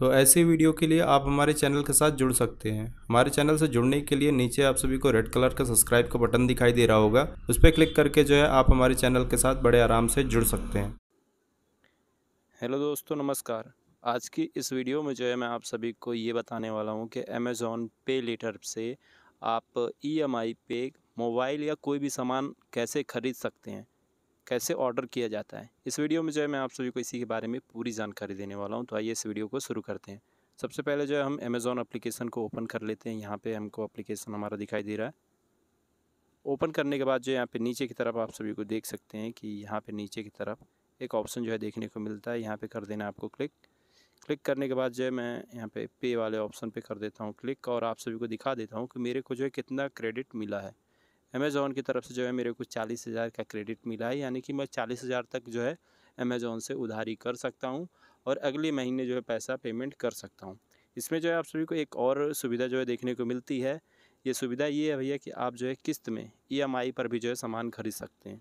तो ऐसे वीडियो के लिए आप हमारे चैनल के साथ जुड़ सकते हैं हमारे चैनल से जुड़ने के लिए नीचे आप सभी को रेड कलर का सब्सक्राइब का बटन दिखाई दे रहा होगा उस पर क्लिक करके जो है आप हमारे चैनल के साथ बड़े आराम से जुड़ सकते हैं हेलो दोस्तों नमस्कार आज की इस वीडियो में जो है मैं आप सभी को ये बताने वाला हूँ कि अमेज़ोन पे लेटर से आप ई e पे मोबाइल या कोई भी सामान कैसे ख़रीद सकते हैं कैसे ऑर्डर किया जाता है इस वीडियो में जो है मैं आप सभी को इसी के बारे में पूरी जानकारी देने वाला हूँ तो आइए इस वीडियो को शुरू करते हैं सबसे पहले जो है हम अमेज़ॉन अप्लीकेशन को ओपन कर लेते हैं यहाँ पर हमको अप्लीकेशन हमारा दिखाई दे रहा है ओपन करने के बाद जो यहाँ पे नीचे की तरफ आप सभी को देख सकते हैं कि यहाँ पे नीचे की तरफ एक ऑप्शन जो है देखने को मिलता है यहाँ पे कर देना आपको क्लिक क्लिक करने के बाद जो है मैं यहाँ पे पे वाले ऑप्शन पे कर देता हूँ क्लिक और आप सभी को दिखा देता हूँ कि मेरे को जो है कितना क्रेडिट मिला है अमेज़ोन की तरफ से जो है मेरे को चालीस हज़ार का क्रेडिट मिला है यानी कि मैं चालीस हज़ार तक जो है अमेज़ोन से उधारी कर सकता हूँ और अगले महीने जो है पैसा पेमेंट कर सकता हूँ इसमें जो है आप सभी को एक और सुविधा जो है देखने को मिलती है ये सुविधा ये है भैया कि आप जो है किस्त में ई e पर भी जो है सामान खरीद सकते हैं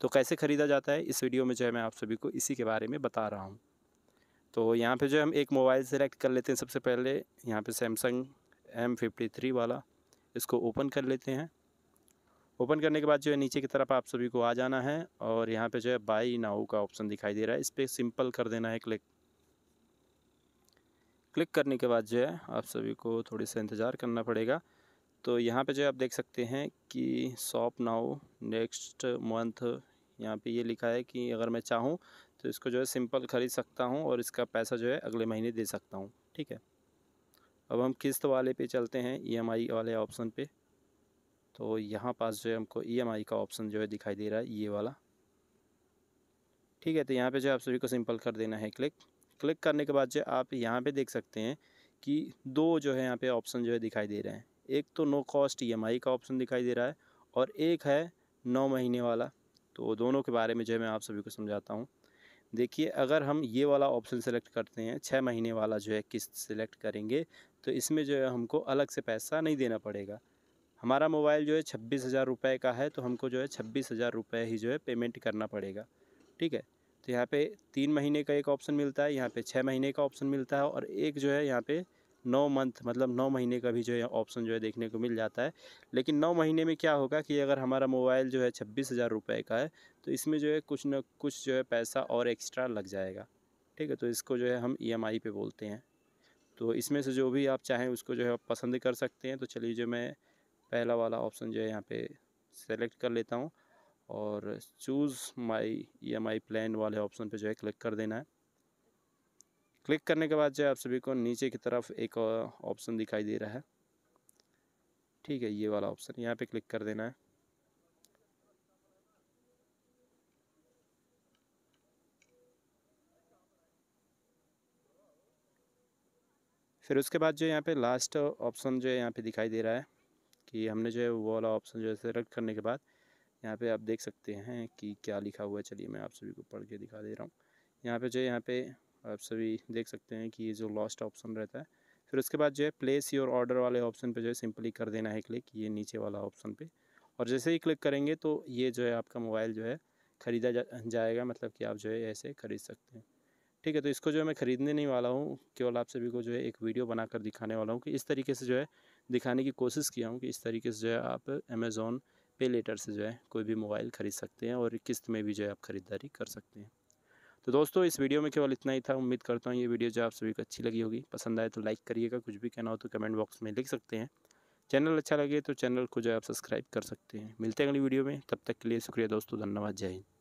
तो कैसे ख़रीदा जाता है इस वीडियो में जो है मैं आप सभी को इसी के बारे में बता रहा हूँ तो यहाँ पे जो हम एक मोबाइल सेलेक्ट कर लेते हैं सबसे पहले यहाँ पे सैमसंग एम फिफ्टी थ्री वाला इसको ओपन कर लेते हैं ओपन करने के बाद जो है नीचे की तरफ आप सभी को आ जाना है और यहाँ पे जो है बाई नाउ का ऑप्शन दिखाई दे रहा है इस पर सिंपल कर देना है क्लिक क्लिक करने के बाद जो है आप सभी को थोड़ी सा इंतज़ार करना पड़ेगा तो यहाँ पे जो है आप देख सकते हैं कि शॉप नाउ नेक्स्ट मंथ यहाँ पे ये लिखा है कि अगर मैं चाहूँ तो इसको जो है सिंपल ख़रीद सकता हूँ और इसका पैसा जो है अगले महीने दे सकता हूँ ठीक है अब हम किस्त वाले पे चलते हैं ई वाले ऑप्शन पे तो यहाँ पास जो है हमको ई e का ऑप्शन जो है दिखाई दे रहा है ये वाला ठीक है तो यहाँ पे जो है आप सभी को सिंपल कर देना है क्लिक क्लिक करने के बाद जो आप यहाँ पे देख सकते हैं कि दो जो है यहाँ पे ऑप्शन जो है दिखाई दे रहे हैं एक तो नो कॉस्ट ई का ऑप्शन दिखाई दे रहा है और एक है नौ महीने वाला तो दोनों के बारे में जो है मैं आप सभी को समझाता हूँ देखिए अगर हम ये वाला ऑप्शन सेलेक्ट करते हैं छः महीने वाला जो है किस्त सेलेक्ट करेंगे तो इसमें जो है हमको अलग से पैसा नहीं देना पड़ेगा हमारा मोबाइल जो है छब्बीस हज़ार रुपये का है तो हमको जो है छब्बीस हज़ार रुपये ही जो है पेमेंट करना पड़ेगा ठीक है तो यहाँ पे तीन महीने का एक ऑप्शन मिलता है यहाँ पे छः महीने का ऑप्शन मिलता है और एक जो है यहाँ पे नौ मंथ मतलब नौ महीने का भी जो है ऑप्शन जो है देखने को मिल जाता है लेकिन नौ महीने में क्या होगा कि अगर हमारा मोबाइल जो है छब्बीस हज़ार रुपये का है तो इसमें जो है कुछ ना कुछ जो है पैसा और एक्स्ट्रा लग जाएगा ठीक है तो इसको जो है हम ई एम आई पे बोलते हैं तो इसमें से जो भी आप चाहें उसको जो है पसंद कर सकते हैं तो चलिए जो मैं पहला वाला ऑप्शन जो है यहाँ पे सेलेक्ट कर लेता हूँ और चूज़ माई या माई प्लान वाले ऑप्शन पे जो है क्लिक कर देना है क्लिक करने के बाद जो है आप सभी को नीचे की तरफ एक ऑप्शन दिखाई दे रहा है ठीक है ये वाला ऑप्शन यहाँ पे क्लिक कर देना है फिर उसके बाद जो यहाँ पे लास्ट ऑप्शन जो है यहाँ पे दिखाई दे रहा है कि हमने जो है वो वाला ऑप्शन जो है सेलेक्ट करने के बाद यहाँ पे आप देख सकते हैं कि क्या लिखा हुआ है चलिए मैं आप सभी को पढ़ के दिखा दे रहा हूँ यहाँ पे जो है यहाँ पे आप सभी देख सकते हैं कि ये जो लास्ट ऑप्शन रहता है फिर उसके बाद जो है प्लेस योर ऑर्डर वाले ऑप्शन पे जो है सिंपली कर देना है क्लिक ये नीचे वाला ऑप्शन पे और जैसे ही क्लिक करेंगे तो ये जो है आपका मोबाइल जो है ख़रीदा जा, जाएगा मतलब कि आप जो है ऐसे ख़रीद सकते हैं ठीक है तो इसको जो है मैं ख़रीदने नहीं वाला हूँ केवल आप सभी को जो है एक वीडियो बनाकर दिखाने वाला हूँ कि इस तरीके से जो है दिखाने की कोशिश किया हूँ कि इस तरीके से जो है आप अमेज़ोन पे लेटर से जो है कोई भी मोबाइल ख़रीद सकते हैं और किस्त में भी जो है आप ख़रीदारी कर सकते हैं तो दोस्तों इस वीडियो में केवल इतना ही था उम्मीद करता हूँ ये वीडियो जो आप सभी को अच्छी लगी होगी पसंद आए तो लाइक करिएगा कुछ भी कहना हो तो कमेंट बॉक्स में लिख सकते हैं चैनल अच्छा लगे तो चैनल को जो है आप सब्सक्राइब कर सकते हैं मिलते हैं अगली वीडियो में तब तक के लिए शुक्रिया दोस्तों धन्यवाद जय हिंद